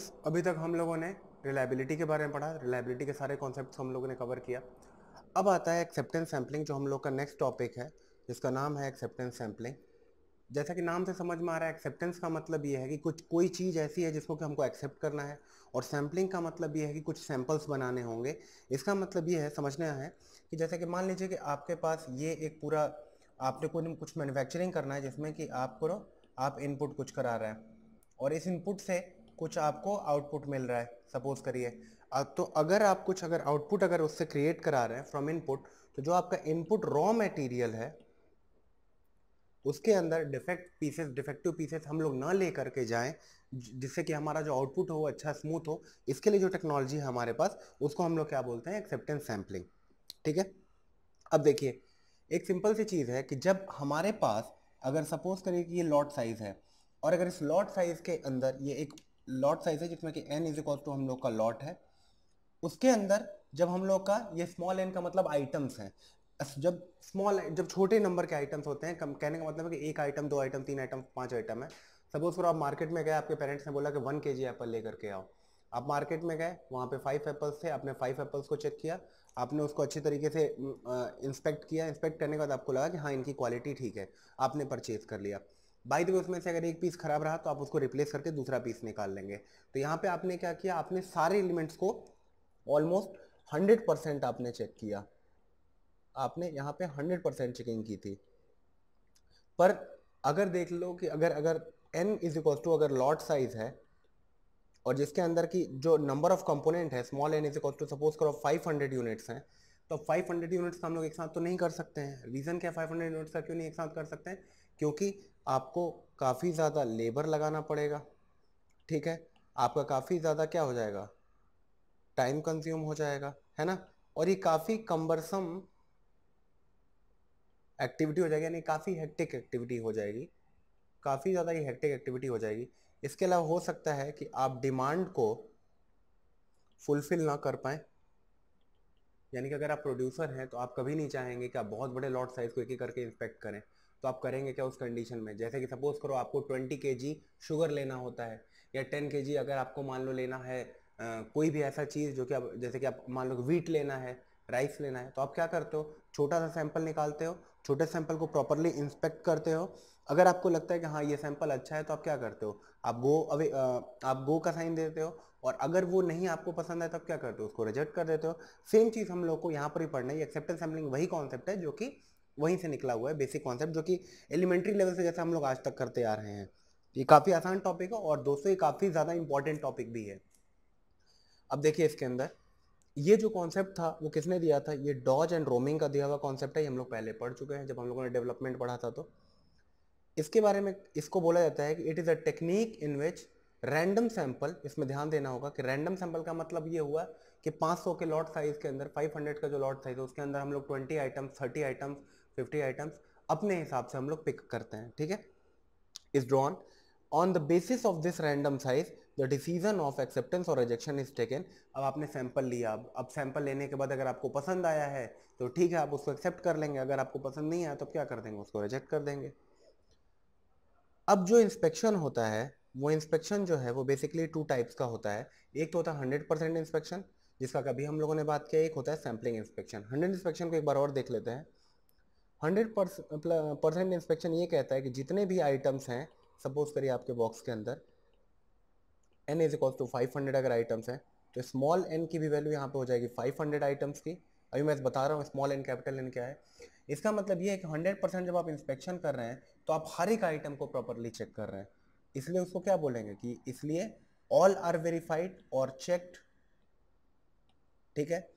friends अभी तक हम लोगों ने रिलायबिलिटी के बारे में पढ़ा रिलायबिलिटी के सारे कॉन्सेप्ट हम लोगों ने कवर किया अब आता है एक्सेप्टेंस सैम्पलिंग जो हम लोग का नेक्स्ट टॉपिक है जिसका नाम है एक्सेप्टेंस सैम्पलिंग जैसा कि नाम से समझ में आ रहा है एक्सेप्टेंस का मतलब ये है कि कुछ कोई चीज़ ऐसी है जिसको कि हमको एक्सेप्ट करना है और सैम्पलिंग का मतलब ये है कि कुछ सैम्पल्स बनाने होंगे इसका मतलब ये है समझना है कि जैसे कि मान लीजिए कि आपके पास ये एक पूरा आपने को कुछ मैन्युफैक्चरिंग करना है जिसमें कि आप करो आप इनपुट कुछ करा रहे हैं और इस इनपुट से कुछ आपको आउटपुट मिल रहा है सपोज करिए तो अगर आप कुछ अगर आउटपुट अगर उससे क्रिएट करा रहे हैं फ्रॉम इनपुट तो जो आपका इनपुट रॉ मटेरियल है उसके अंदर डिफेक्ट पीसेस डिफेक्टिव पीसेस हम लोग ना ले करके जाएं जिससे कि हमारा जो आउटपुट हो वो अच्छा स्मूथ हो इसके लिए जो टेक्नोलॉजी है हमारे पास उसको हम लोग क्या बोलते हैं एक्सेप्टेंस सैम्पलिंग ठीक है अब देखिए एक सिंपल सी चीज़ है कि जब हमारे पास अगर सपोज करिए कि ये लॉट साइज़ है और अगर इस लॉट साइज़ के अंदर ये एक लॉट साइज है जिसमें कि एन इज इक्वल टू हम लोग का लॉट है उसके अंदर जब हम लोग का ये स्मॉल एन का मतलब आइटम्स हैं जब स्मॉल जब छोटे नंबर के आइटम्स होते हैं कम कहने का मतलब है कि एक आइटम दो आइटम तीन आइटम पांच आइटम है सपोज करो आप मार्केट में गए आपके पेरेंट्स ने बोला कि वन के जी एप्पल लेकर के आओ आप मार्केट में गए वहाँ पे फाइव एप्पल्स थे आपने फाइव एप्पल्स को चेक किया आपने उसको अच्छी तरीके से इंस्पेक्ट किया इंस्पेक्ट करने के बाद आपको लगा कि हाँ इनकी क्वालिटी ठीक है आपने परचेज कर लिया बाई द उसमें से अगर एक पीस खराब रहा तो आप उसको रिप्लेस करके दूसरा पीस निकाल लेंगे तो यहाँ पे आपने क्या किया आपने सारे एलिमेंट्स को ऑलमोस्ट हंड्रेड परसेंट आपने चेक किया आपने यहाँ पे हंड्रेड परसेंट चेकिंग की थी पर अगर देख लो कि अगर अगर एन इज इक्वल टू अगर लॉट साइज है और जिसके अंदर की जो नंबर ऑफ कंपोनेंट है small n is equal to suppose करो 500 यूनिट्स हैं तो फाइव हंड्रेड यूनिट्स का हम लोग एक साथ तो नहीं कर सकते हैं रीज़न क्या फाइव हंड्रेड यूनिट्स का क्यों नहीं एक साथ कर सकते हैं क्योंकि आपको काफ़ी ज़्यादा लेबर लगाना पड़ेगा ठीक है आपका काफ़ी ज़्यादा क्या हो जाएगा टाइम कंज्यूम हो जाएगा है ना और ये काफ़ी कम्बरसम एक्टिविटी हो जाएगी यानी काफ़ी हेक्टिक एक्टिविटी हो जाएगी काफ़ी ज़्यादा ये हेक्टिक एक्टिविटी हो जाएगी इसके अलावा हो सकता है कि आप डिमांड को फुलफिल ना कर पाएँ यानी कि अगर आप प्रोड्यूसर हैं तो आप कभी नहीं चाहेंगे कि आप बहुत बड़े लॉट साइज़ को एक एक करके इंस्पेक्ट करें तो आप करेंगे क्या उस कंडीशन में जैसे कि सपोज करो आपको 20 के जी शुगर लेना होता है या 10 के जी अगर आपको मान लो लेना है आ, कोई भी ऐसा चीज़ जो कि आप जैसे कि आप मान लो व्हीट लेना है राइस लेना है तो आप क्या करते हो छोटा सा सैंपल निकालते हो छोटे सैंपल को प्रॉपरली इंस्पेक्ट करते हो अगर आपको लगता है कि हाँ ये सैंपल अच्छा है तो आप क्या करते हो आप गो अवे आप गो का साइन देते हो और अगर वो नहीं आपको पसंद है तब क्या करते हो उसको रिजेक्ट कर देते हो सेम चीज़ हम लोग को यहाँ पर ही पढ़ना है एक्सेप्टेंस सैम्पलिंग वही कॉन्सेप्ट है जो कि वहीं से निकला हुआ है बेसिक कॉन्सेप्ट जो कि एलिमेंट्री लेवल से जैसे हम लोग आज तक करते आ रहे हैं ये काफ़ी आसान टॉपिक है और दोस्तों ये काफ़ी ज़्यादा इंपॉर्टेंट टॉपिक भी है अब देखिए इसके अंदर ये जो कॉन्सेप्ट था वो किसने दिया था ये डॉज एंड रोमिंग का दिया हुआ कॉन्सेप्ट है ये हम लोग पहले पढ़ चुके हैं जब हम लोगों ने डेवलपमेंट पढ़ा था तो इसके बारे में इसको बोला जाता है कि it is a technique in which random sample इसमें ध्यान देना होगा कि रैंडम सैंपल का मतलब ये हुआ कि 500 के लॉट साइज के अंदर 500 का जो लॉट साइज है उसके अंदर हम लोग 20 आइटम्स 30 आइटम्स 50 आइटम्स अपने हिसाब से हम लोग पिक करते हैं ठीक है is drawn on the basis of this random size the decision of acceptance और रिजेक्शन इज टेकन अब आपने सैंपल लिया अब अब सैंपल लेने के बाद अगर आपको पसंद आया है तो ठीक है आप उसको एक्सेप्ट कर लेंगे अगर आपको पसंद नहीं आया तो क्या कर देंगे उसको रिजेक्ट कर देंगे अब जो इंस्पेक्शन होता है वो इंस्पेक्शन जो है वो बेसिकली टू टाइप्स का होता है एक तो होता है हंड्रेड परसेंट इंस्पेक्शन जिसका कभी हम लोगों ने बात किया एक होता है सैम्पलिंग इंस्पेक्शन हंड्रेड इंस्पेक्शन को एक बार और देख लेते हैं हंड्रेड परसेंट इंस्पेक्शन ये कहता है कि जितने भी आइटम्स हैं सपोज करिए आपके बॉक्स के अंदर N is equal to five hundred अगर आइटम्स हैं तो स्मॉल एन की भी वैल्यू यहाँ पे हो जाएगी फाइव हंड्रेड आइटम्स की अभी मैं बता रहा हूँ स्मॉल एन कैपिटल एन क्या है इसका मतलब ये है कि हंड्रेड परसेंट जब आप इंस्पेक्शन कर रहे हैं तो आप हर एक आइटम को प्रॉपरली चेक कर रहे हैं इसलिए उसको क्या बोलेंगे कि इसलिए ऑल आर वेरीफाइड और चेक्ड ठीक है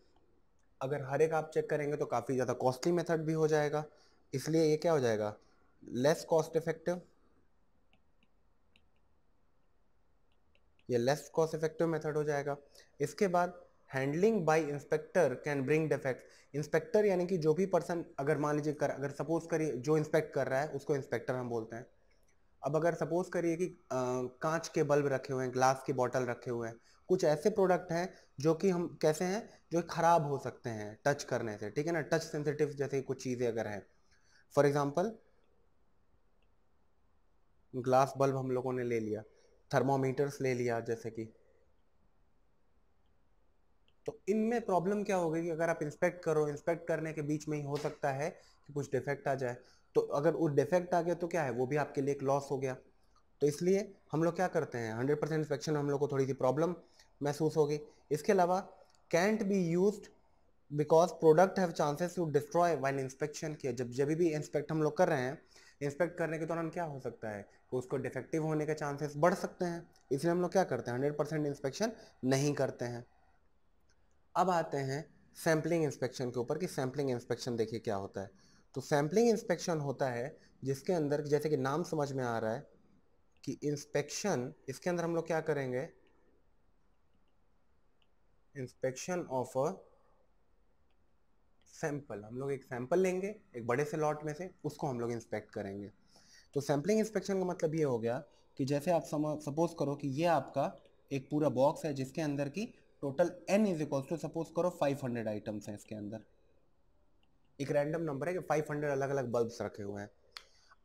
अगर हर एक आप चेक करेंगे तो काफ़ी ज़्यादा कॉस्टली मेथड भी हो जाएगा इसलिए ये क्या हो जाएगा लेस कॉस्ट इफेक्टिव ये लेस कॉस्ट इफेक्टिव मेथड हो जाएगा इसके बाद handling by inspector can bring defect inspector यानी कि जो भी पर्सन अगर मान लीजिए कर अगर सपोज करिए जो इंस्पेक्ट कर रहा है उसको इंस्पेक्टर हम बोलते हैं अब अगर सपोज करिए कि कांच के बल्ब रखे हुए हैं ग्लास की बॉटल रखे हुए हैं कुछ ऐसे प्रोडक्ट हैं जो कि हम कैसे हैं जो ख़राब हो सकते हैं टच करने से ठीक है ना टच सेंसिटिव जैसे कुछ चीज़ें अगर हैं फॉर एग्ज़ाम्पल ग्लास बल्ब हम लोगों ने ले लिया थर्मोमीटर्स ले लिया जैसे कि तो इनमें प्रॉब्लम क्या होगी कि अगर आप इंस्पेक्ट करो इंस्पेक्ट करने के बीच में ही हो सकता है कि कुछ डिफेक्ट आ जाए तो अगर वो डिफेक्ट आ गया तो क्या है वो भी आपके लिए एक लॉस हो गया तो इसलिए हम लोग क्या करते हैं हंड्रेड परसेंट इंस्पेक्शन हम लोग को थोड़ी सी प्रॉब्लम महसूस होगी इसके अलावा can't be use because product have chances to destroy वाइन इंस्पेक्शन किया जब जब भी इंस्पेक्ट हम लोग कर रहे हैं इंस्पेक्ट करने के दौरान क्या हो सकता है कि उसको डिफेक्टिव होने के चांसेस बढ़ सकते हैं इसलिए हम लोग क्या करते हैं हंड्रेड परसेंट इंस्पेक्शन नहीं करते हैं अब आते हैं सैम्पलिंग इंस्पेक्शन के ऊपर कि सैम्पलिंग इंस्पेक्शन देखिए क्या होता है तो सैम्पलिंग इंस्पेक्शन होता है जिसके अंदर जैसे कि नाम समझ में आ रहा है कि इंस्पेक्शन इसके अंदर हम लोग क्या करेंगे इंस्पेक्शन ऑफ अ सैंपल हम लोग एक सैंपल लेंगे एक बड़े से लॉट में से उसको हम लोग इंस्पेक्ट करेंगे तो सैंपलिंग इंस्पेक्शन का मतलब ये हो गया कि जैसे आप सपोज करो कि ये आपका एक पूरा बॉक्स है जिसके अंदर की total N is equals to suppose करो 500 आइटम्स हैं इसके अंदर एक रैंडम नंबर है कि 500 अलग अलग बल्ब्स रखे हुए हैं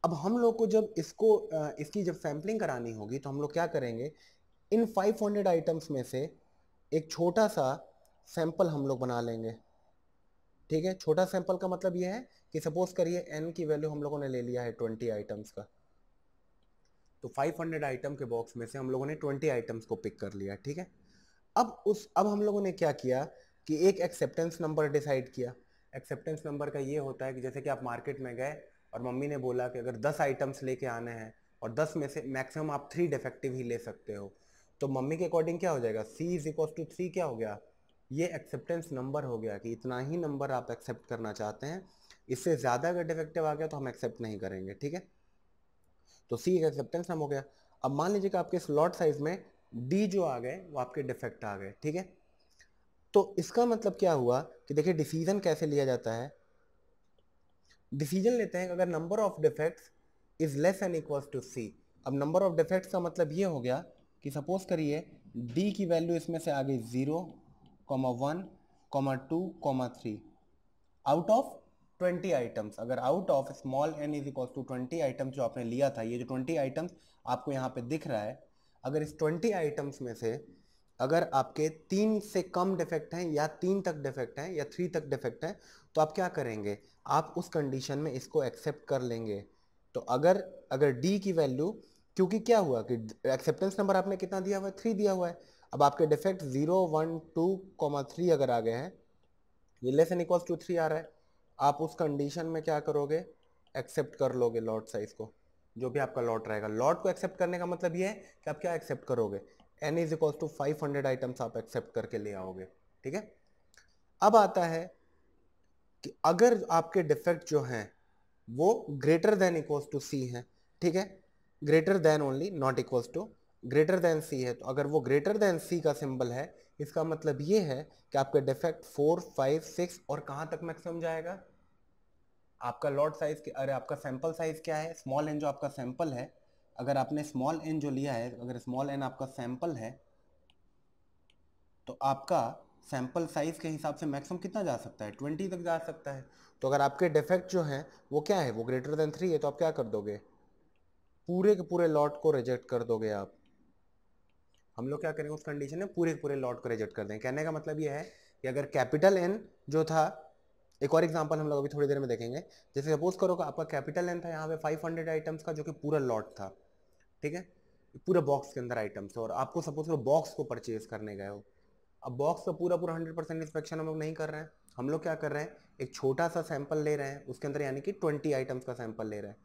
अब हम लोग को जब इसको इसकी जब सैम्पलिंग करानी होगी तो हम लोग क्या करेंगे इन 500 आइटम्स में से एक छोटा सा सैंपल हम लोग बना लेंगे ठीक है छोटा सैंपल का मतलब यह है कि सपोज करिए एन की वैल्यू हम लोगों ने ले लिया है ट्वेंटी आइटम्स का तो 500 आइटम के बॉक्स में से हम लोगों ने 20 आइटम्स को पिक कर लिया ठीक है अब उस अब हम लोगों ने क्या किया कि एक एक्सेप्टेंस नंबर डिसाइड किया एक्सेप्टेंस नंबर का ये होता है कि जैसे कि आप मार्केट में गए और मम्मी ने बोला कि अगर दस आइटम्स लेके आने हैं और दस में से मैक्सिमम आप थ्री डिफेक्टिव ही ले सकते हो तो मम्मी के अकॉर्डिंग क्या हो जाएगा C is equal to three क्या हो गया ये एक्सेप्टेंस नंबर हो गया कि इतना ही नंबर आप एक्सेप्ट करना चाहते हैं इससे ज़्यादा अगर डिफेक्टिव आ गया तो हम एक्सेप्ट नहीं करेंगे ठीक है तो सी एक एक्सेप्टेंस नंबर हो गया अब मान लीजिए कि आपके स्लॉट साइज में डी जो आ गए वो आपके डिफेक्ट आ गए ठीक है तो इसका मतलब क्या हुआ कि देखिए डिसीजन कैसे लिया जाता है डिसीजन लेते हैं अगर number of defects is less and equal to C अब नंबर ऑफ डिफेक्ट्स का मतलब ये हो गया कि सपोज करिए डी की वैल्यू इसमें से आ गई zero comma one comma two comma three out of twenty items अगर out of small n is equal to twenty items जो आपने लिया था ये जो ट्वेंटी आइटम्स आपको यहाँ पे दिख रहा है अगर इस ट्वेंटी आइटम्स में से अगर आपके तीन से कम डिफेक्ट हैं या तीन तक डिफेक्ट हैं या थ्री तक डिफेक्ट हैं तो आप क्या करेंगे आप उस कंडीशन में इसको एक्सेप्ट कर लेंगे तो अगर अगर डी की वैल्यू क्योंकि क्या हुआ कि एक्सेप्टेंस नंबर आपने कितना दिया हुआ है थ्री दिया हुआ है अब आपके defect zero one two comma three अगर आ गए हैं ये less and equals to three आ रहा है आप उस कंडीशन में क्या करोगे एक्सेप्ट कर लोगे लॉट साइज को जो भी आपका लॉट रहेगा लॉट को एक्सेप्ट करने का मतलब ये है कि आप क्या एक्सेप्ट करोगे N is equals to five hundred items आप एक्सेप्ट करके ले आओगे ठीक है अब आता है कि अगर आपके डिफेक्ट जो हैं वो greater than equals to C हैं ठीक है greater than only not equals to greater than C है तो अगर वो ग्रेटर देन सी का सिंबल है इसका मतलब ये है कि आपका डिफेक्ट फोर फाइव सिक्स और कहाँ तक मैक्सिमम जाएगा आपका लॉट साइज़ अरे आपका सैंपल साइज़ क्या है स्मॉल एन जो आपका सैंपल है अगर आपने स्मॉल एन जो लिया है अगर स्मॉल एन आपका सैंपल है तो आपका सैंपल साइज़ के हिसाब से मैक्सिमम कितना जा सकता है ट्वेंटी तक जा सकता है तो अगर आपके डिफेक्ट जो है वो क्या है वो ग्रेटर देन थ्री है तो आप क्या कर दोगे पूरे के पूरे लॉट को रिजेक्ट कर दोगे आप हम लोग क्या करेंगे उस कंडीशन में पूरे के पूरे लॉट को रिजेक्ट कर देंगे कहने का मतलब ये है कि अगर कैपिटल एन जो था एक और एग्जांपल हम लोग अभी थोड़ी देर में देखेंगे जैसे सपोज करो कि आपका कैपिटल लेंथ है यहाँ पे 500 आइटम्स का जो कि पूरा लॉट था ठीक है पूरा बॉक्स के अंदर आइटम्स और आपको सपोज करो बॉक्स को परचेज करने गए हो अब बॉक्स का पूरा पूरा हंड्रेड परसेंट इंस्पेक्शन हम लोग नहीं कर रहे हैं हम लोग क्या कर रहे हैं एक छोटा सा सैंपल ले रहे हैं उसके अंदर यानी कि ट्वेंटी आइटम्स का सैंपल ले रहे हैं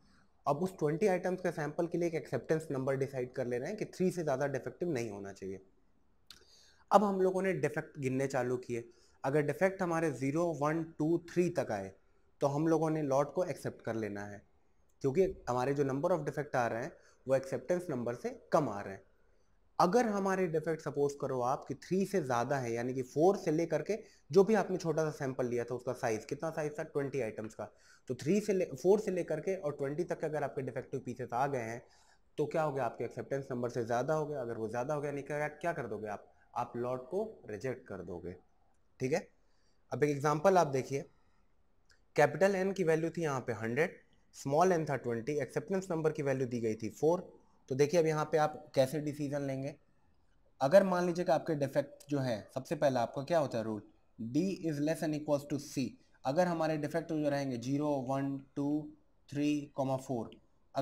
अब उस ट्वेंटी आइटम्स के सैंपल के लिए एक एक्सेप्टेंस नंबर डिसाइड कर ले रहे हैं कि थ्री से ज़्यादा डिफेक्टिव नहीं होना चाहिए अब हम लोगों ने डिफेक्ट गिनने चालू किए अगर डिफेक्ट हमारे ज़ीरो वन टू थ्री तक आए तो हम लोगों ने लॉट को एक्सेप्ट कर लेना है क्योंकि हमारे जो नंबर ऑफ डिफेक्ट आ रहे हैं वो एक्सेप्टेंस नंबर से कम आ रहे हैं अगर हमारे डिफेक्ट सपोज करो आप कि थ्री से ज़्यादा है यानी कि फोर से लेकर के जो भी आपने छोटा सा सैंपल लिया था उसका साइज़ कितना साइज़ था ट्वेंटी आइटम्स का तो थ्री से ले फोर से लेकर के और ट्वेंटी तक अगर आपके डिफेक्टिव पीसेस आ गए हैं तो क्या हो गया आपके एक्सेप्टेंस नंबर से ज़्यादा हो गया अगर वो ज़्यादा हो गया नहीं क्या क्या कर दोगे आप आप लॉट को रिजेक्ट कर दोगे ठीक है अब एक एग्जाम्पल आप देखिए कैपिटल एन की वैल्यू थी यहाँ पे हंड्रेड स्मॉल एन था ट्वेंटी एक्सेप्टेंस नंबर की वैल्यू दी गई थी फोर तो देखिए अब यहाँ पे आप कैसे डिसीजन लेंगे अगर मान लीजिए कि आपके डिफेक्ट जो है सबसे पहला आपका क्या होता है rule D is less and equals to C अगर हमारे डिफेक्ट जो रहेंगे zero one two three comma four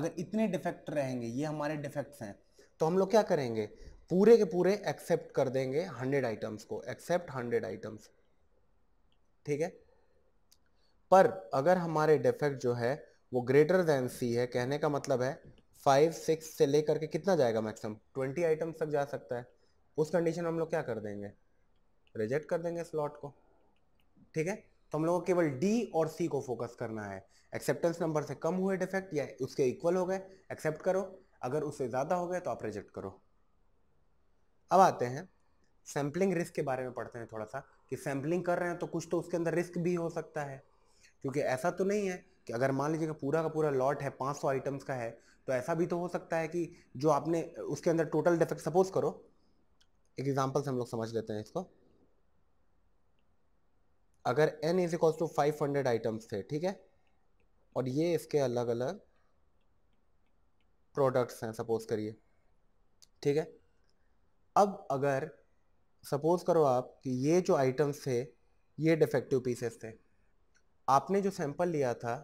अगर इतने डिफेक्ट रहेंगे ये हमारे डिफेक्ट्स हैं तो हम लोग क्या करेंगे पूरे के पूरे एक्सेप्ट कर देंगे हंड्रेड आइटम्स को एक्सेप्ट हंड्रेड आइटम्स ठीक है पर अगर हमारे डिफेक्ट जो है वो ग्रेटर देन सी है कहने का मतलब है फाइव सिक्स से लेकर के कितना जाएगा मैक्सिमम ट्वेंटी आइटम्स तक जा सकता है उस कंडीशन में हम लोग क्या कर देंगे रिजेक्ट कर देंगे स्लॉट को ठीक है तो हम लोगों को केवल डी और सी को फोकस करना है एक्सेप्टेंस नंबर से कम हुए डिफेक्ट या उसके इक्वल हो गए एक्सेप्ट करो अगर उससे ज़्यादा हो गए तो आप रिजेक्ट करो अब आते हैं सैम्पलिंग रिस्क के बारे में पढ़ते हैं थोड़ा सा कि सैम्पलिंग कर रहे हैं तो कुछ तो उसके अंदर रिस्क भी हो सकता है क्योंकि ऐसा तो नहीं है कि अगर मान लीजिए कि पूरा का पूरा लॉट है 500 आइटम्स का है तो ऐसा भी तो हो सकता है कि जो आपने उसके अंदर टोटल डिफेक्ट सपोज करो एक एग्जाम्पल से हम लोग समझ लेते हैं इसको अगर N is equals to five hundred items थे ठीक है और ये इसके अलग अलग प्रोडक्ट्स हैं सपोज करिए ठीक है अब अगर सपोज़ करो आप कि ये जो आइटम्स थे ये डिफेक्टिव पीसेस थे आपने जो सैंपल लिया था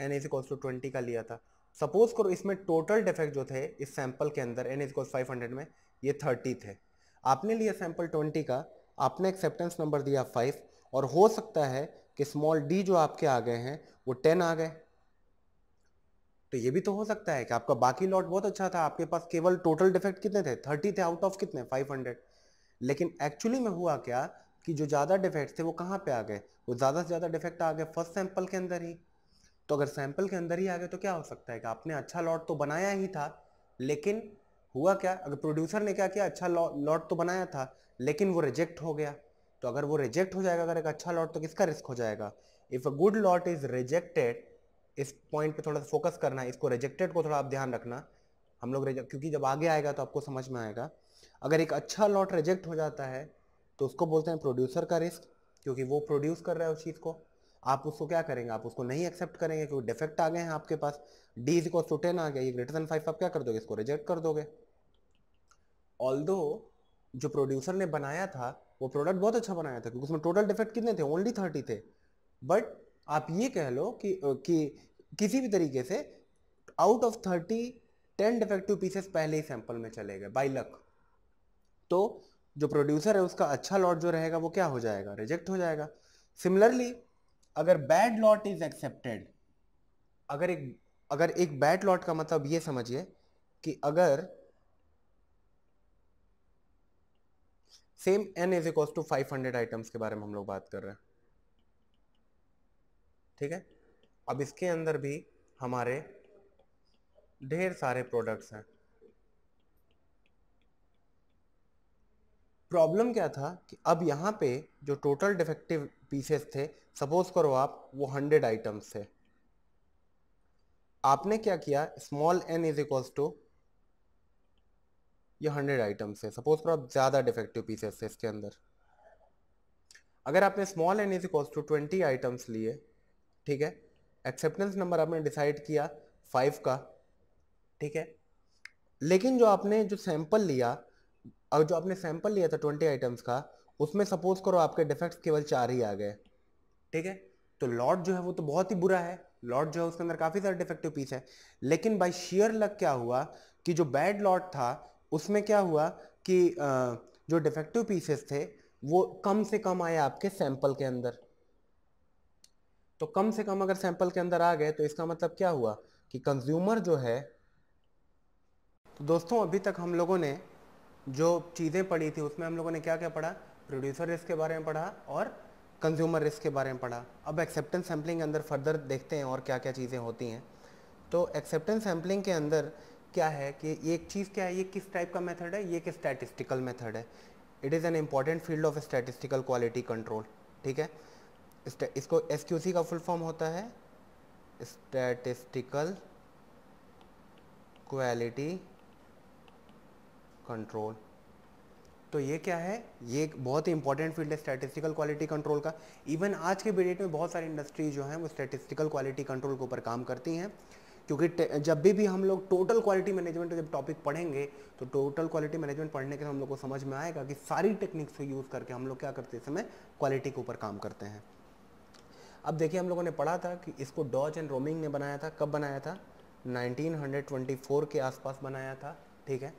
N is equals to twenty का लिया था सपोज़ करो इसमें टोटल डिफेक्ट जो थे इस सैंपल के अंदर N is equals five hundred में ये थर्टी थे आपने लिया सैंपल ट्वेंटी का आपने एक्सेप्टेंस नंबर दिया फाइव और हो सकता है कि स्मॉल डी जो आपके आ गए हैं वो टेन आ गए तो ये भी तो हो सकता है कि आपका बाकी लॉट बहुत अच्छा था आपके पास केवल टोटल डिफेक्ट कितने थे थर्टी थे आउट ऑफ कितने फाइव हंड्रेड लेकिन एक्चुअली में हुआ क्या कि जो ज़्यादा डिफेक्ट थे वो कहाँ पे आ गए वो ज़्यादा से ज़्यादा डिफेक्ट आ गए फर्स्ट सैंपल के अंदर ही तो अगर सैंपल के अंदर ही आ गए तो क्या हो सकता है कि आपने अच्छा लॉट तो बनाया ही था लेकिन हुआ क्या अगर प्रोड्यूसर ने क्या किया अच्छा लॉट तो बनाया था लेकिन वो रिजेक्ट हो गया तो अगर वो रिजेक्ट हो जाएगा अगर एक अच्छा लॉट तो किसका रिस्क हो जाएगा if a good lot is rejected इस पॉइंट पे थोड़ा सा फोकस करना है इसको रिजेक्टेड को थोड़ा आप ध्यान रखना हम लोग क्योंकि जब आगे आएगा तो आपको समझ में आएगा अगर एक अच्छा लॉट रिजेक्ट हो जाता है तो उसको बोलते हैं प्रोड्यूसर का रिस्क क्योंकि वो प्रोड्यूस कर रहा है उस चीज़ को आप उसको क्या करेंगे आप उसको नहीं एक्सेप्ट करेंगे क्योंकि डिफेक्ट आ गए हैं आपके पास डी इज को टेन आ गया ये ग्रेटर देन फाइव आप क्या कर दोगे इसको रिजेक्ट कर दोगे ऑल जो प्रोड्यूसर ने बनाया था वो प्रोडक्ट बहुत अच्छा बनाया था क्योंकि उसमें टोटल डिफेक्ट कितने थे ओनली थर्टी थे बट आप ये कह लो कि कि किसी भी तरीके से out of thirty ten defective pieces पहले ही सैंपल में चले गए बाई लक तो जो प्रोड्यूसर है उसका अच्छा लॉट जो रहेगा वो क्या हो जाएगा रिजेक्ट हो जाएगा सिमिलरली अगर बैड लॉट इज एक्सेप्टेड अगर एक अगर एक बैड लॉट का मतलब ये समझिए कि अगर same N is equal to five hundred items के बारे में हम लोग बात कर रहे हैं ठीक है अब इसके अंदर भी हमारे ढेर सारे प्रोडक्ट्स हैं प्रॉब्लम क्या था कि अब यहाँ पे जो टोटल डिफेक्टिव पीसेस थे सपोज करो आप वो हंड्रेड आइटम्स थे आपने क्या किया small n is equals to ये हंड्रेड आइटम्स है सपोज करो आप ज़्यादा डिफेक्टिव पीसेस थे इसके अंदर अगर आपने small n is equals to twenty items लिए ठीक है एक्सेप्टेंस नंबर आपने डिसाइड किया फाइव का ठीक है लेकिन जो आपने जो सैंपल लिया और जो आपने सैंपल लिया था ट्वेंटी आइटम्स का उसमें सपोज करो आपके डिफेक्ट्स केवल चार ही आ गए ठीक है तो लॉट जो है वो तो बहुत ही बुरा है लॉट जो है उसके अंदर काफ़ी सारे डिफेक्टिव पीस है लेकिन बाई शेयर लक क्या हुआ कि जो बैड लॉट था उसमें क्या हुआ कि जो डिफेक्टिव पीसेस थे वो कम से कम आए आपके सैंपल के अंदर तो कम से कम अगर सैंपल के अंदर आ गए तो इसका मतलब क्या हुआ कि कंज्यूमर जो है तो दोस्तों अभी तक हम लोगों ने जो चीज़ें पढ़ी थी उसमें हम लोगों ने क्या क्या पढ़ा प्रोड्यूसर रिस्क के बारे में पढ़ा और कंज्यूमर रिस्क के बारे में पढ़ा अब एक्सेप्टेंस सैम्पलिंग के अंदर फर्दर देखते हैं और क्या क्या चीज़ें होती हैं तो एक्सेप्टेंस सैम्पलिंग के अंदर क्या है कि एक चीज़ क्या है ये किस टाइप का मेथड है ये एक स्टैटिस्टिकल मेथड है it is an important field of statistical quality control ठीक है इसको एस का फुल फॉर्म होता है स्टैटिस्टिकल क्वालिटी कंट्रोल तो ये क्या है ये एक बहुत ही इंपॉर्टेंट फील्ड है स्टैटिस्टिकल क्वालिटी कंट्रोल का इवन आज के डेट में बहुत सारी इंडस्ट्री जो हैं वो स्टैटिस्टिकल क्वालिटी कंट्रोल के ऊपर काम करती हैं क्योंकि जब भी भी हम लोग टोटल क्वालिटी मैनेजमेंट जब टॉपिक पढ़ेंगे तो टोटल क्वालिटी मैनेजमेंट पढ़ने के हम लोग को समझ में आएगा कि सारी टेक्निक्स को यूज़ करके हम लोग क्या करते हैं समय क्वालिटी के ऊपर काम करते हैं अब देखिए हम लोगों ने पढ़ा था कि इसको डॉज एंड रोमिंग ने बनाया था कब बनाया था 1924 के आसपास बनाया था ठीक है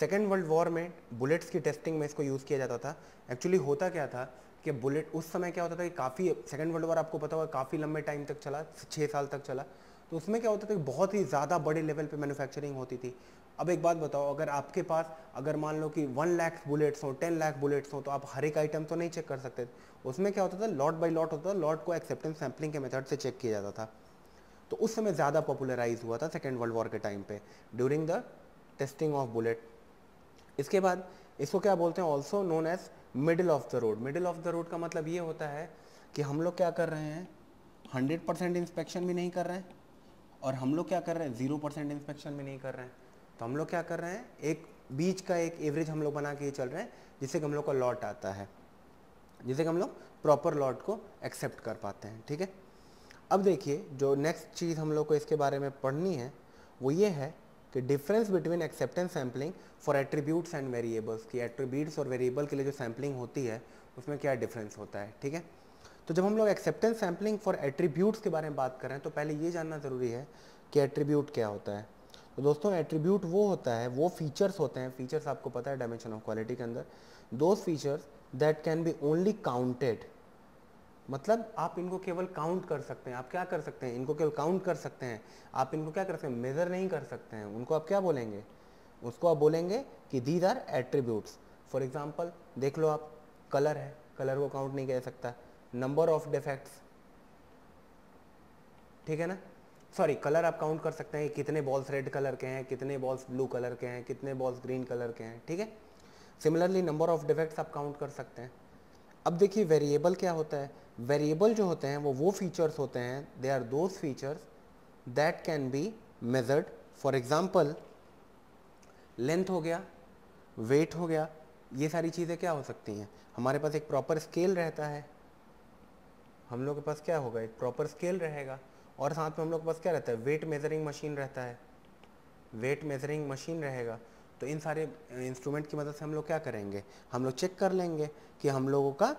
सेकेंड वर्ल्ड वॉर में बुलेट्स की टेस्टिंग में इसको यूज़ किया जाता था एक्चुअली होता क्या था कि बुलेट उस समय क्या होता था कि काफ़ी सेकेंड वर्ल्ड वॉर आपको पता होगा काफ़ी लंबे टाइम तक चला छः साल तक चला तो उसमें क्या होता था कि बहुत ही ज़्यादा बड़े लेवल पे मैन्युफैक्चरिंग होती थी अब एक बात बताओ अगर आपके पास अगर मान लो कि वन लाख बुलेट्स हो टेन लाख बुलेट्स हो तो आप हर एक आइटम तो नहीं चेक कर सकते उसमें क्या होता था लॉट बाई लॉट होता था लॉट को एक्सेप्टेंस सैम्पलिंग के मेथड से चेक किया जाता था तो उस समय ज़्यादा पॉपुलराइज हुआ था सेकेंड वर्ल्ड वॉर के टाइम पे during the testing of bullet इसके बाद इसको क्या बोलते हैं also known as middle of the road middle of the road का मतलब ये होता है कि हम लोग क्या कर रहे हैं हंड्रेड परसेंट इंस्पेक्शन भी नहीं कर रहे हैं और हम लोग क्या कर रहे हैं ज़ीरो परसेंट इंस्पेक्शन भी नहीं कर रहे हैं तो हम लोग क्या कर रहे हैं एक बीच का एक एवरेज हम लोग बना के चल रहे हैं जिससे कि हम लोग का लॉट आता है जिससे कि हम लोग प्रॉपर लॉट को एक्सेप्ट कर पाते हैं ठीक है अब देखिए जो नेक्स्ट चीज़ हम लोग को इसके बारे में पढ़नी है वो ये है कि difference between acceptance sampling for attributes and variables की एट्रीब्यूट्स और वेरिएबल के लिए जो सैम्पलिंग होती है उसमें क्या डिफरेंस होता है ठीक है तो जब हम लोग एक्सेप्टेंस सैम्पलिंग फॉर एट्रीब्यूट्स के बारे में बात कर रहे हैं तो पहले ये जानना ज़रूरी है कि एट्रीब्यूट क्या होता है तो दोस्तों एट्रीब्यूट वो होता है वो फीचर्स होते हैं फीचर्स आपको पता है डायमेंशन ऑफ क्वालिटी के अंदर दो features that can be only counted मतलब आप इनको केवल काउंट कर सकते हैं आप क्या कर सकते हैं इनको केवल काउंट कर सकते हैं आप इनको क्या कर सकते हैं मेज़र नहीं कर सकते हैं उनको आप क्या बोलेंगे उसको आप बोलेंगे कि these are attributes for example देख लो आप कलर है कलर को काउंट नहीं कह सकता नंबर ऑफ डिफेक्ट्स ठीक है ना सॉरी कलर आप काउंट कर सकते हैं कितने बॉल्स रेड कलर के हैं कितने बॉल्स ब्लू कलर के हैं कितने बॉल्स ग्रीन कलर के हैं ठीक है सिमिलरली नंबर ऑफ डिफेक्ट्स आप काउंट कर सकते हैं अब देखिए वेरिएबल क्या होता है वेरिएबल जो होते हैं वो वो फीचर्स होते हैं they are those features that can be measured for example length हो गया वेट हो गया ये सारी चीज़ें क्या हो सकती हैं हमारे पास एक प्रॉपर स्केल रहता है हम लोग के पास क्या होगा एक प्रॉपर स्केल रहेगा और साथ में हम लोग के पास क्या रहता है वेट मेजरिंग मशीन रहता है वेट मेजरिंग मशीन रहेगा तो इन सारे इंस्ट्रूमेंट की मदद से हम लोग क्या करेंगे हम लोग चेक कर लेंगे कि हम लोगों का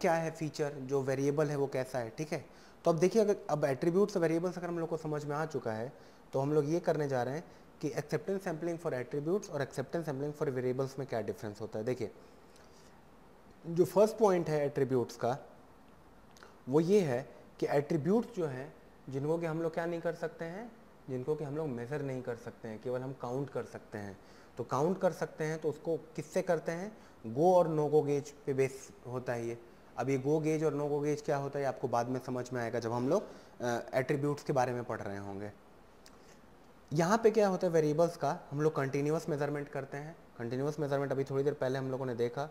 क्या है फीचर जो वेरिएबल है वो कैसा है ठीक है तो अब देखिए अगर अब एट्रीब्यूट्स वेरिएबल्स अगर हम लोग को समझ में आ चुका है तो हम लोग ये करने जा रहे हैं कि एक्सेप्टेंस सैम्पलिंग फॉर एट्रीब्यूट्स और एक्सेप्टेंस सैम्पलिंग फॉर वेरिएबल्स में क्या डिफरेंस होता है देखिए जो फर्स्ट पॉइंट है एट्रीब्यूट्स का वो ये है कि एट्रीब्यूट्स जो हैं जिनको कि हम लोग क्या नहीं कर सकते हैं जिनको कि हम लोग मेज़र नहीं कर सकते हैं केवल हम काउंट कर सकते हैं तो काउंट कर सकते हैं तो उसको किससे करते हैं गो और नो गो गेज पे बेस होता है ये अब ये गो गेज और नो गो गेज क्या होता है आपको बाद में समझ में आएगा जब हम लोग एट्रीब्यूट्स के बारे में पढ़ रहे होंगे यहाँ पे क्या होता है वेरिएबल्स का हम लोग कंटिन्यूस मेजरमेंट करते हैं कंटिन्यूस मेजरमेंट अभी थोड़ी देर पहले हम लोगों ने देखा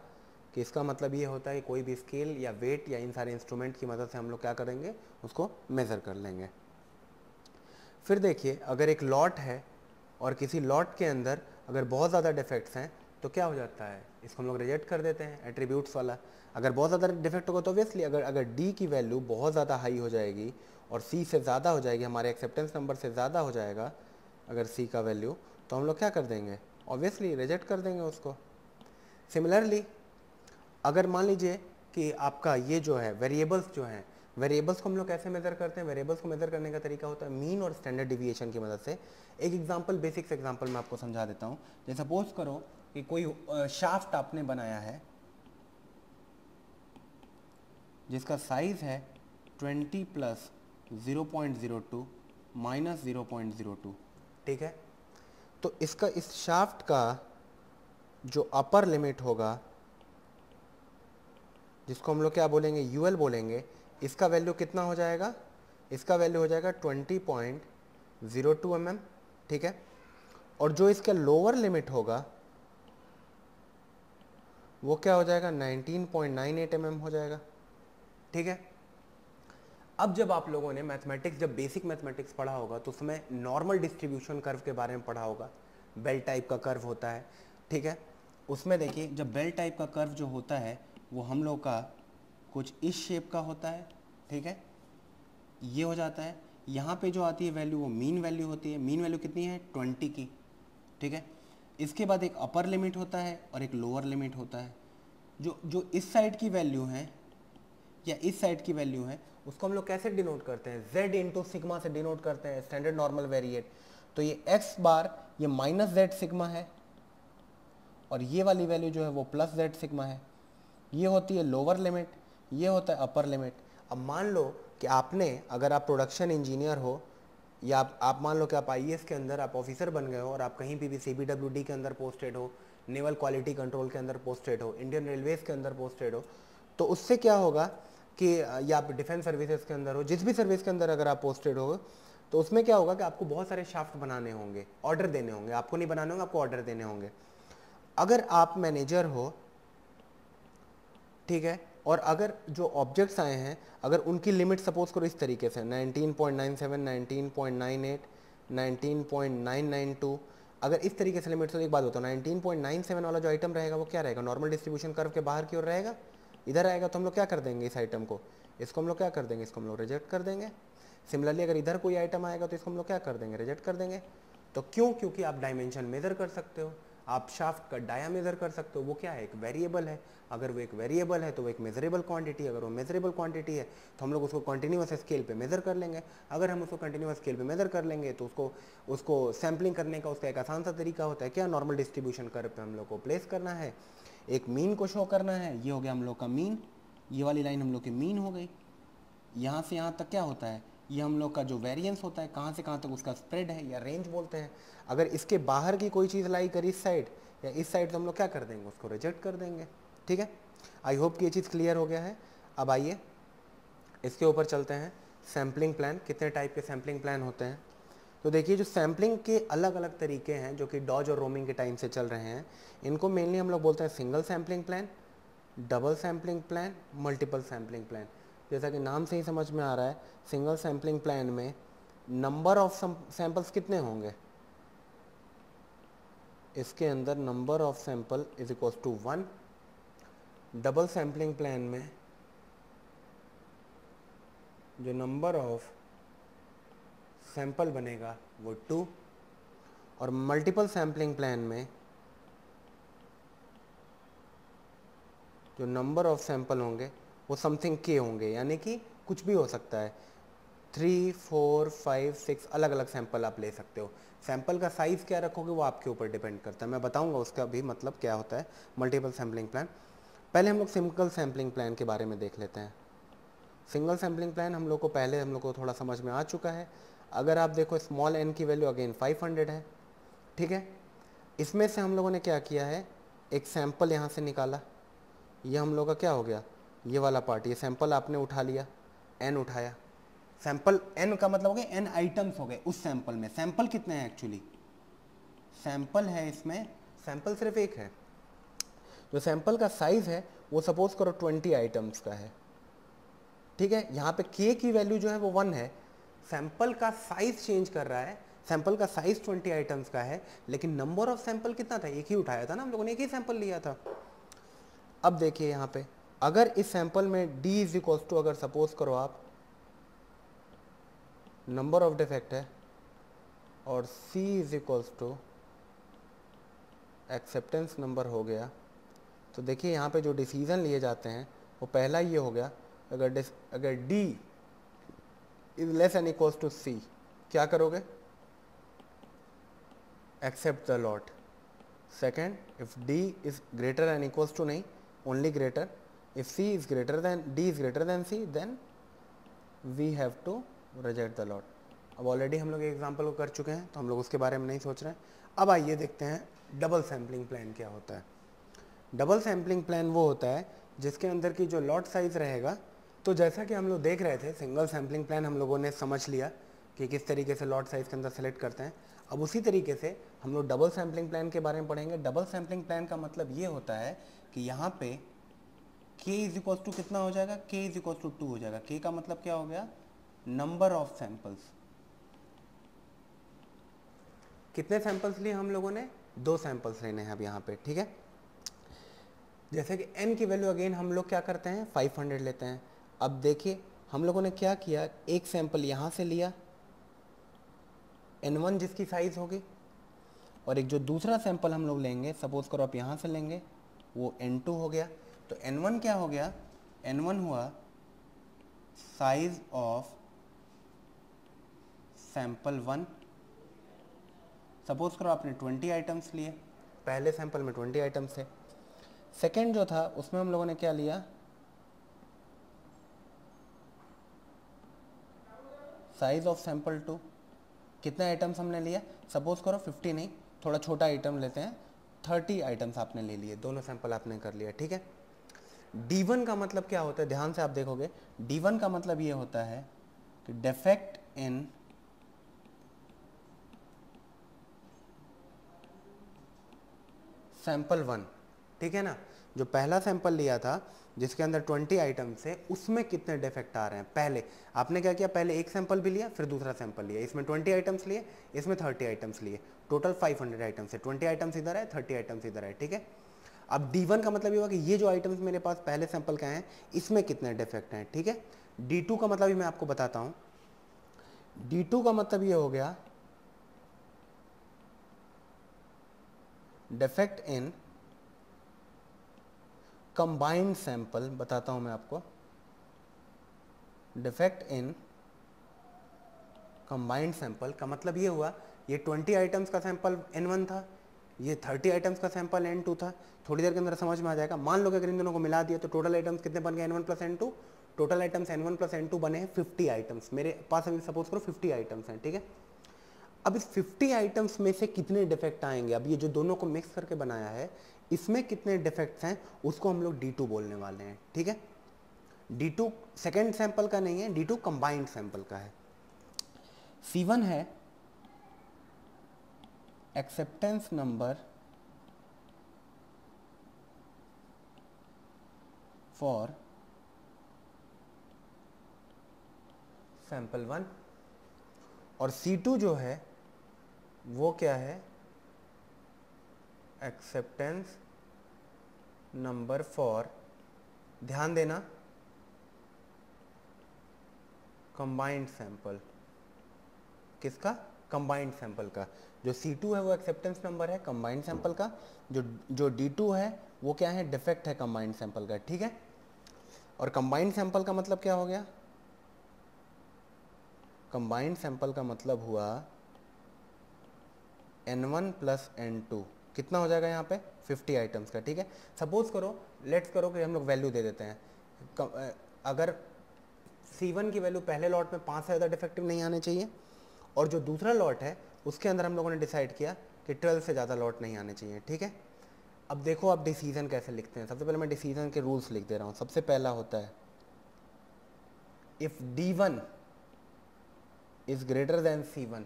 कि इसका मतलब ये होता है कि कोई भी स्केल या वेट या इन सारे इंस्ट्रूमेंट की मदद से हम लोग क्या करेंगे उसको मेज़र कर लेंगे फिर देखिए अगर एक लॉट है और किसी लॉट के अंदर अगर बहुत ज़्यादा डिफेक्ट्स हैं तो क्या हो जाता है इसको हम लोग रिजेक्ट कर देते हैं एट्रीब्यूट्स वाला अगर बहुत ज़्यादा डिफेक्ट होगा तो ऑब्वियसली अगर अगर डी की वैल्यू बहुत ज़्यादा हाई हो जाएगी और सी से ज़्यादा हो जाएगी हमारे एक्सेप्टेंस नंबर से ज़्यादा हो जाएगा अगर सी का वैल्यू तो हम लोग क्या कर देंगे ऑब्वियसली रिजेक्ट कर देंगे उसको सिमिलरली अगर मान लीजिए कि आपका ये जो है वेरिएबल्स जो हैं वेरिएबल्स को हम लोग कैसे मेज़र करते हैं वेरिएबल्स को मेज़र करने का तरीका होता है मीन और स्टैंडर्ड डिविएशन की मदद से एक एग्जाम्पल बेसिक्स एग्जाम्पल मैं आपको समझा देता हूँ जैसे सपोज करो कि कोई शाफ्ट आपने बनाया है जिसका साइज़ है 20 प्लस 0.02 माइनस 0.02 ठीक है तो इसका इस शाफ्ट का जो अपर लिमिट होगा जिसको हम लोग क्या बोलेंगे यू बोलेंगे इसका वैल्यू कितना हो जाएगा इसका वैल्यू हो जाएगा twenty point zero two M ठीक है और जो इसका लोअर लिमिट होगा वो क्या हो जाएगा 19.98 पॉइंट mm हो जाएगा ठीक है अब जब आप लोगों ने मैथमेटिक्स जब बेसिक मैथमेटिक्स पढ़ा होगा तो उसमें नॉर्मल डिस्ट्रीब्यूशन कर्व के बारे में पढ़ा होगा बेल टाइप का कर्व होता है ठीक है उसमें देखिए जब बेल टाइप का कर्व जो होता है वो हम लोग का कुछ इस शेप का होता है ठीक है ये हो जाता है यहाँ पे जो आती है वैल्यू वो मीन वैल्यू होती है मीन वैल्यू कितनी है ट्वेंटी की ठीक है इसके बाद एक अपर लिमिट होता है और एक लोअर लिमिट होता है जो जो इस साइड की वैल्यू है या इस साइड की वैल्यू है उसको हम लोग कैसे डिनोट करते हैं z इंटू सिग्मा से डिनोट करते हैं स्टैंडर्ड नॉर्मल वेरिएट तो ये x बार ये माइनस जेड सिग्मा है और ये वाली वैल्यू जो है वो प्लस जेड सिग्मा है ये होती है लोअर लिमिट ये होता है अपर लिमिट अब मान लो कि आपने अगर आप प्रोडक्शन इंजीनियर हो या आप, आप मान लो कि आप आई e के अंदर आप ऑफिसर बन गए हो और आप कहीं भी सी बी डब्ल्यू डी के अंदर पोस्टेड हो नेवल क्वालिटी कंट्रोल के अंदर पोस्टेड हो इंडियन रेलवेज़ के अंदर पोस्टेड हो तो उससे क्या होगा कि या आप डिफेंस सर्विसेज के अंदर हो जिस भी सर्विस के अंदर अगर आप पोस्टेड हो तो उसमें क्या होगा कि आपको बहुत सारे शाफ्ट बनाने होंगे ऑर्डर देने होंगे आपको नहीं बनाने होंगे आपको ऑर्डर देने होंगे अगर आप मैनेजर हो ठीक है और अगर जो ऑब्जेक्ट्स आए हैं अगर उनकी लिमिट सपोज करो इस तरीके से 19.97, 19.98, 19.992 अगर इस तरीके से लिमिट्स तो एक बात बताओ 19.97 वाला जो आइटम रहेगा वो क्या रहेगा नॉर्मल डिस्ट्रीब्यूशन कर्व के बाहर की ओर रहेगा इधर आएगा तो हम लोग क्या कर देंगे इस आइटम को इसको हम लोग क्या कर देंगे इसको हम लोग रिजेक्ट कर देंगे सिमिलरली अगर इधर कोई आइटम आएगा तो इसको हम लोग क्या कर देंगे रिजेक्ट कर देंगे तो क्यों क्योंकि आप डायमेंशन मेज़र कर सकते हो आप शाफ्ट का डाया मेज़र कर सकते हो वो क्या है एक वेरिएबल है अगर वो एक वेरिएबल है तो वो एक मेजरेबल क्वांटिटी अगर वो मेजरेबल क्वांटिटी है तो हम लोग उसको कंटिन्यूस स्केल पे मेज़र कर लेंगे अगर हम उसको कंटिन्यूस स्केल पे मेज़र कर लेंगे तो उसको उसको सैम्पलिंग करने का उसका एक आसान सा तरीका होता है क्या नॉर्मल डिस्ट्रीब्यूशन कर पे हम लोग को प्लेस करना है एक मीन को शो करना है ये हो गया हम लोग का मीन ये वाली लाइन हम लोग की मीन हो गई यहाँ से यहाँ तक क्या होता है ये हम लोग का जो वेरिएंस होता है कहाँ से कहाँ तक उसका स्प्रेड है या रेंज बोलते हैं अगर इसके बाहर की कोई चीज़ लाई कर इस साइड या इस साइड तो हम लोग क्या कर देंगे उसको रिजेक्ट कर देंगे ठीक है आई होप कि ये चीज़ क्लियर हो गया है अब आइए इसके ऊपर चलते हैं सैम्पलिंग प्लान कितने टाइप के सैम्पलिंग प्लान होते हैं तो देखिए जो सैम्पलिंग के अलग अलग तरीके हैं जो कि डॉज और रोमिंग के टाइम से चल रहे हैं इनको मेनली हम लोग बोलते हैं single sampling plan double sampling plan multiple sampling plan जैसा कि नाम से ही समझ में आ रहा है सिंगल सैम्पलिंग प्लान में नंबर ऑफ सैंपल्स कितने होंगे इसके अंदर number of sample is equal to one double sampling plan में जो नंबर ऑफ सैंपल बनेगा वो टू और मल्टीपल सैम्पलिंग प्लान में जो नंबर ऑफ सैंपल होंगे वो समथिंग के होंगे यानी कि कुछ भी हो सकता है थ्री फोर फाइव सिक्स अलग अलग सैंपल आप ले सकते हो सैंपल का साइज़ क्या रखोगे वो आपके ऊपर डिपेंड करता है मैं बताऊंगा उसका भी मतलब क्या होता है मल्टीपल सैम्पलिंग प्लान पहले हम लोग सिंगल सैम्पलिंग प्लान के बारे में देख लेते हैं सिंगल सैम्पलिंग प्लान हम लोग को पहले हम लोग को थोड़ा समझ में आ चुका है अगर आप देखो स्मॉल एन की वैल्यू अगेन 500 है ठीक है इसमें से हम लोगों ने क्या किया है एक सैंपल यहाँ से निकाला ये हम लोग का क्या हो गया ये वाला पार्ट ये सैंपल आपने उठा लिया एन उठाया सैंपल एन का मतलब हो गया एन आइटम्स हो गए उस सैंपल में सैंपल कितने हैं एक्चुअली सैंपल है इसमें सैंपल सिर्फ एक है जो सैंपल का साइज़ है वो सपोज़ करो ट्वेंटी आइटम्स का है ठीक है यहाँ पे के की वैल्यू जो है वो वन है सैंपल का साइज़ चेंज कर रहा है सैंपल का साइज़ ट्वेंटी आइटम्स का है लेकिन नंबर ऑफ सैंपल कितना था एक ही उठाया था ना हम लोगों ने एक ही सैंपल लिया था अब देखिए यहाँ पे अगर इस सैंपल में d इज इक्वल्स टू अगर सपोज करो आप नंबर ऑफ डिफेक्ट है और c is equals to acceptance number हो गया तो देखिए यहाँ पे जो डिसीज़न लिए जाते हैं वो पहला ये हो गया अगर डिस अगर d is less and equals to c क्या करोगे accept the lot second if d is greater and equals to नहीं only greater if c is greater than d is greater than c then we have to reject the lot अब already हम लोग एक example को कर चुके हैं तो हम लोग उसके बारे में नहीं सोच रहे हैं अब आइए देखते हैं डबल सैम्पलिंग प्लान क्या होता है डबल सैम्पलिंग प्लान वो होता है जिसके अंदर की जो लॉट साइज़ रहेगा तो जैसा कि हम लोग देख रहे थे सिंगल सैम्पलिंग प्लान हम लोगों ने समझ लिया कि किस तरीके से लॉट साइज़ के अंदर सेलेक्ट करते हैं अब उसी तरीके से हम लोग डबल सैम्पलिंग प्लान के बारे में पढ़ेंगे डबल सैम्पलिंग प्लान का मतलब ये होता है कि यहाँ पर के इज इक्वल टू कितना हो जाएगा के इज इक्वल टू टू हो जाएगा के का मतलब क्या हो गया नंबर ऑफ सैंपल्स कितने सैंपल्स लिए हम लोगों ने दो सैंपल्स लेने हैं अब यहाँ पे ठीक है जैसे कि n की वैल्यू अगेन हम लोग क्या करते हैं फाइव हंड्रेड लेते हैं अब देखिए हम लोगों ने क्या किया एक सैंपल यहाँ से लिया n1 जिसकी साइज़ होगी और एक जो दूसरा सैंपल हम लोग लेंगे सपोज करो आप यहाँ से लेंगे वो n2 हो गया तो n1 क्या हो गया n1 हुआ size of sample one suppose करो आपने 20 आइटम्स लिए पहले सैंपल में 20 आइटम्स थे सेकेंड जो था उसमें हम लोगों ने क्या लिया साइज ऑफ सैंपल टू कितने आइटम्स हमने लिया सपोज करो 50 नहीं थोड़ा छोटा आइटम लेते हैं 30 आइटम्स आपने ले लिए दोनों सैंपल आपने कर लिया ठीक है वन का मतलब क्या होता है ध्यान से आप देखोगे वन का मतलब ये होता है कि डिफेक्ट इन सैंपल वन ठीक है ना जो पहला सैंपल लिया था जिसके अंदर 20 आइटम्स है उसमें कितने डिफेक्ट आ रहे हैं पहले आपने क्या किया पहले एक सैंपल भी लिया फिर दूसरा सैंपल लिया इसमें 20 आइटम्स लिए इसमें 30 आइटम्स लिए टोटल 500 आइटम्स है 20 आइटम्स इधर है 30 आइटम्स इधर है ठीक है अब डी वन का मतलब ये हुआ कि ये जो आइटम्स मेरे पास पहले सैंपल के हैं इसमें कितने डिफेक्ट हैं ठीक है डी टू का मतलब भी मैं आपको बताता हूँ डी टू का मतलब ये हो गया डिफेक्ट इन कंबाइंड सैंपल बताता हूँ मैं आपको डिफेक्ट इन कंबाइंड सैंपल का मतलब ये हुआ ये 20 आइटम्स का सैंपल N1 था ये थर्टी आइटम्स का सैंपल एन टू था थोड़ी देर के अंदर समझ में आ जाएगा मान लो कि अगर इन दोनों को मिला दिया तो टोटल आइटम्स कितने बन गए n one plus n two total items n one plus n two बने हैं फिफ्टी आइटम्स मेरे पास अभी सपोज करो फिफ्टी आइटम्स हैं ठीक है अब इस फिफ्टी आइटम्स में से कितने डिफेक्ट आएंगे अब ये जो दोनों को मिक्स करके बनाया है इसमें कितने डिफेक्ट्स हैं उसको हम लोग डी टू बोलने वाले हैं ठीक है डी टू सेकेंड सैंपल का नहीं है डी टू कंबाइंड सैंपल का है सी वन है acceptance number for sample one और C2 जो है वो क्या है एक्सेप्टेंस नंबर फॉर ध्यान देना कंबाइंड सैंपल किसका कंबाइंड सैंपल का जो C2 है वो एक्सेप्टेंस नंबर है कंबाइंड सैंपल का जो जो D2 है वो क्या है डिफेक्ट है कंबाइंड सैंपल का ठीक है और कंबाइंड सैंपल का मतलब क्या हो गया कंबाइंड सैंपल का मतलब हुआ n one plus n two कितना हो जाएगा यहाँ पे 50 आइटम्स का ठीक है सपोज करो लेट्स करो कि हम लोग वैल्यू दे देते हैं अगर C1 की वैल्यू पहले लॉट में पाँच से ज़्यादा डिफेक्टिव नहीं आने चाहिए और जो दूसरा लॉट है उसके अंदर हम लोगों ने डिसाइड किया कि ट्वेल्व से ज़्यादा लॉट नहीं आने चाहिए ठीक है अब देखो आप डिसीज़न कैसे लिखते हैं सबसे पहले मैं डिसीज़न के रूल्स लिख दे रहा हूँ सबसे पहला होता है if d one is greater than c one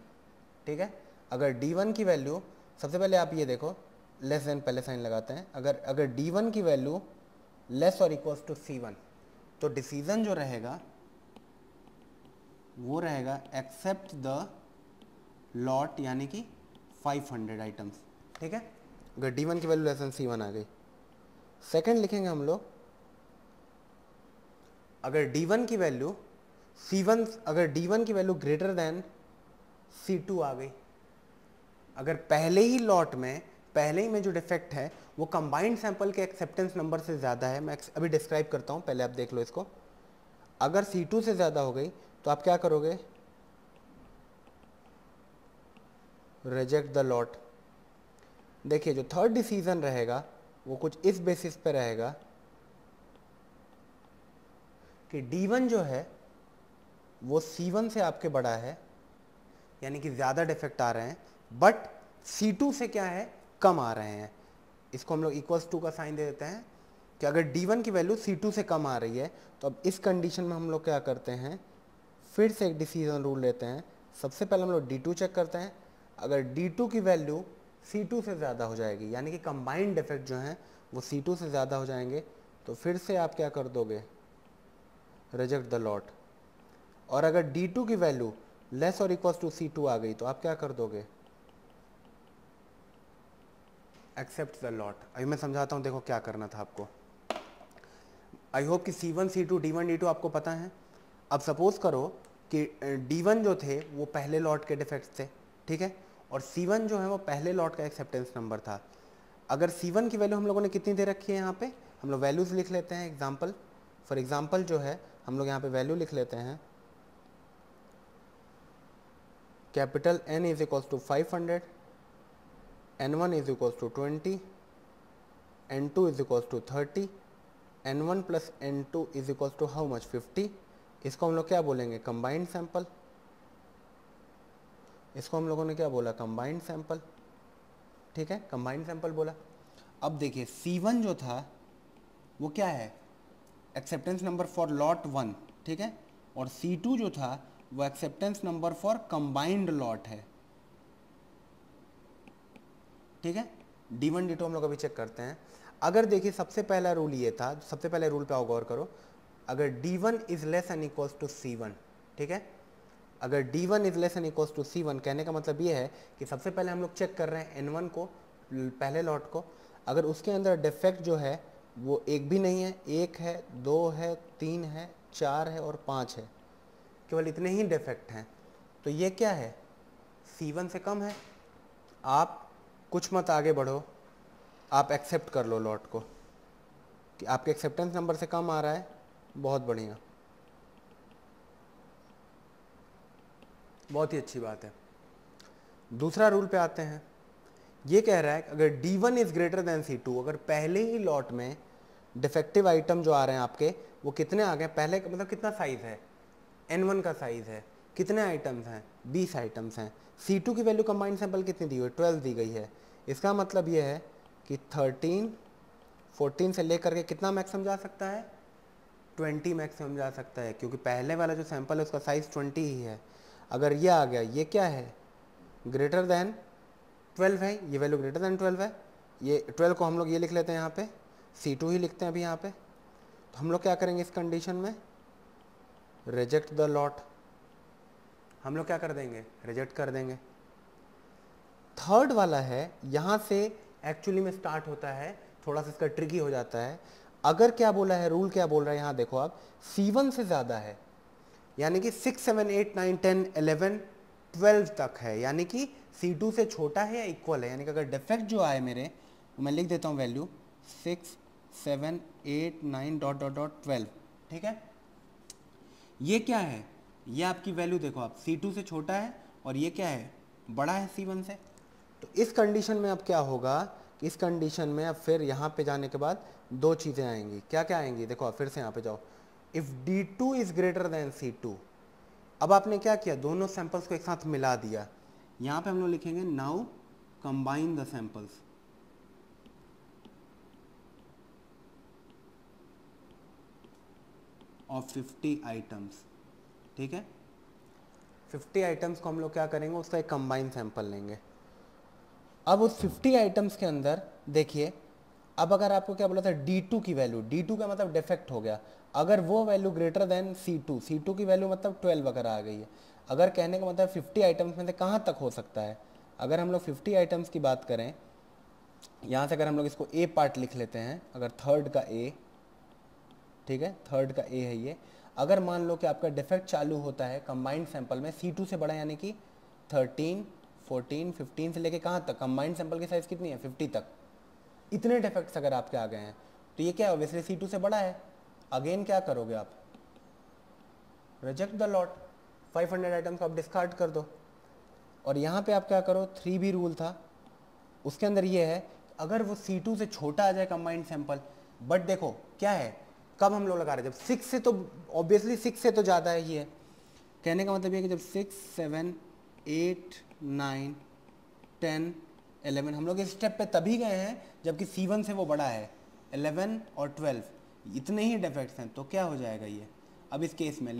ठीक है अगर डी वन की वैल्यू सबसे पहले आप ये देखो लेस देन पहले साइन लगाते हैं अगर अगर डी वन की वैल्यू लेस और इक्वल्स टू सी वन तो डिसीज़न जो रहेगा वो रहेगा एक्सेप्ट द लॉट यानी कि 500 आइटम्स ठीक है अगर डी वन की वैल्यू लेसन सी वन आ गई सेकंड लिखेंगे हम लोग अगर डी वन की वैल्यू सी वन अगर डी वन की value greater than c two आ गई अगर पहले ही लॉट में पहले ही में जो डिफेक्ट है वो कंबाइंड सैंपल के एक्सेप्टेंस नंबर से ज़्यादा है मैं अभी डिस्क्राइब करता हूँ पहले आप देख लो इसको अगर सी टू से ज़्यादा हो गई तो आप क्या करोगे रिजेक्ट द लॉट देखिए जो थर्ड डिसीजन रहेगा वो कुछ इस बेसिस पे रहेगा कि D1 जो है वो C1 से आपके बड़ा है यानी कि ज़्यादा डिफेक्ट आ रहे हैं बट C2 से क्या है कम आ रहे हैं इसको हम लोग इक्वल्स टू का साइन दे देते हैं कि अगर D1 की वैल्यू C2 से कम आ रही है तो अब इस कंडीशन में हम लोग क्या करते हैं फिर से एक डिसीजन रूल लेते हैं सबसे पहले हम लोग टू चेक करते हैं अगर D2 की वैल्यू C2 से ज़्यादा हो जाएगी यानी कि कंबाइंड डिफेक्ट जो हैं वो C2 से ज़्यादा हो जाएंगे तो फिर से आप क्या कर दोगे रिजेक्ट द लॉट और अगर D2 की वैल्यू लेस और इक्वल टू C2 आ गई तो आप क्या कर दोगे एक्सेप्ट द लॉट अभी मैं समझाता हूँ देखो क्या करना था आपको आई होप कि c one c two d one d two आपको पता है अब सपोज करो कि डी वन जो थे वो पहले लॉट के डिफेक्ट्स थे ठीक है और C1 जो है वो पहले लॉट का एक्सेप्टेंस नंबर था अगर C1 की वैल्यू हम लोगों ने कितनी दे रखी है यहाँ पे हम लोग वैल्यूज़ लिख लेते हैं एग्जाम्पल फॉर एग्जाम्पल जो है हम लोग यहाँ पे वैल्यू लिख लेते हैं capital n is equals to five hundred n one is equals to twenty n two is equals to thirty n one plus n two is equals to how much fifty इसको हम लोग क्या बोलेंगे combined sample इसको हम लोगों ने क्या बोला कंबाइंड सैंपल ठीक है कंबाइंड सैंपल बोला अब देखिए C1 जो था वो क्या है acceptance number for lot one ठीक है और C2 जो था वो acceptance number for combined lot है ठीक है डी वन डी टू हम लोग अभी चेक करते हैं अगर देखिए सबसे पहला रूल ये था सबसे पहले रूल पे आओ गौर करो अगर D1 one is less and equals to c one ठीक है अगर d one is less and equals to c one कहने का मतलब ये है कि सबसे पहले हम लोग चेक कर रहे हैं एन वन को पहले लॉट को अगर उसके अंदर डिफेक्ट जो है वो एक भी नहीं है एक है दो है तीन है चार है और पाँच है केवल इतने ही डिफेक्ट हैं तो ये क्या है सी वन से कम है आप कुछ मत आगे बढ़ो आप एक्सेप्ट कर लो लॉट को कि आपके एक्सेप्टेंस नंबर से कम आ रहा है बहुत बढ़िया बहुत ही अच्छी बात है दूसरा रूल पे आते हैं ये कह रहा है कि अगर d one is greater than c two अगर पहले ही लॉट में डिफेक्टिव आइटम जो आ रहे हैं आपके वो कितने आ गए पहले मतलब कितना साइज़ है एन वन का साइज़ है कितने आइटम्स हैं बीस आइटम्स हैं सी टू की वैल्यू कम्बाइंड सैंपल कितनी दी हुई ट्वेल्व दी गई है इसका मतलब ये है कि थर्टीन फोर्टीन से लेकर के कितना मैक्सिमम जा सकता है ट्वेंटी मैक्सिमम जा सकता है क्योंकि पहले वाला जो सैंपल है उसका साइज़ ट्वेंटी ही है अगर ये आ गया ये क्या है ग्रेटर देन 12 है ये वैल्यू ग्रेटर देन 12 है ये 12 को हम लोग ये लिख लेते हैं यहाँ पे C2 ही लिखते हैं अभी यहाँ पे तो हम लोग क्या करेंगे इस कंडीशन में रिजेक्ट द लॉट हम लोग क्या कर देंगे रिजेक्ट कर देंगे थर्ड वाला है यहाँ से एक्चुअली में स्टार्ट होता है थोड़ा सा इसका ट्रिकी हो जाता है अगर क्या बोला है रूल क्या बोल रहा है यहाँ देखो आप C1 से ज़्यादा है यानी कि six seven eight nine ten eleven twelve तक है यानी कि C2 से छोटा है या इक्वल है यानी कि अगर डिफेक्ट जो आए मेरे तो मैं लिख देता हूँ value six seven eight nine dot dot dot twelve ठीक है ये क्या है ये आपकी वैल्यू देखो आप C2 से छोटा है और ये क्या है बड़ा है C1 से तो इस कंडीशन में अब क्या होगा कि इस कंडीशन में अब फिर यहाँ पे जाने के बाद दो चीज़ें आएंगी क्या क्या आएंगी देखो आप फिर से यहाँ पे जाओ if D2 is greater then C2 अब आपने क्या किया दोनों सैंपल्स को एक साथ मिला दिया यहां पे हम लोग लिखेंगे now combine the samples of 50 items ठीक है 50 आइटम्स को हम लोग क्या करेंगे उसका एक कंबाइन सैंपल लेंगे अब उस 50 आइटम्स के अंदर देखिए अब अगर आपको क्या बोला था डी टू की वैल्यू डी टू का मतलब डिफेक्ट हो गया अगर वो value greater than c two c two की वैल्यू मतलब ट्वेल्व अगर आ गई है अगर कहने का मतलब फिफ्टी आइटम्स में से कहाँ तक हो सकता है अगर हम लोग फिफ्टी आइटम्स की बात करें यहाँ से अगर हम लोग इसको ए पार्ट लिख लेते हैं अगर थर्ड का ए ठीक है थर्ड का ए है ये अगर मान लो कि आपका डिफेक्ट चालू होता है कंबाइंड सैंपल में सी टू से बड़ा यानी कि थर्टीन फोर्टीन फिफ्टीन से लेके कहाँ तक कंबाइंड सैंपल की साइज़ कितनी है फिफ्टी तक इतने डिफेक्ट्स अगर आपके आ गए हैं तो ये क्या ऑब्वियसली सी टू से बड़ा है अगेन क्या करोगे आप रिजेक्ट द लॉट 500 आइटम्स आप डिस्कार्ड कर दो और यहाँ पे आप क्या करो थ्री बी रूल था उसके अंदर ये है अगर वो सी टू से छोटा आ जाए कंबाइंड सैंपल बट देखो क्या है कब हम लोग लगा रहे हैं जब सिक्स से तो ऑब्वियसली सिक्स से तो ज़्यादा है ही है कहने का मतलब ये कि जब six seven eight nine ten 11 हम लोग इस स्टेप पे तभी गए हैं जबकि C1 से वो बड़ा है 11 और 12 इतने ही डिफेक्ट्स हैं तो क्या हो जाएगा ये अब इस केस में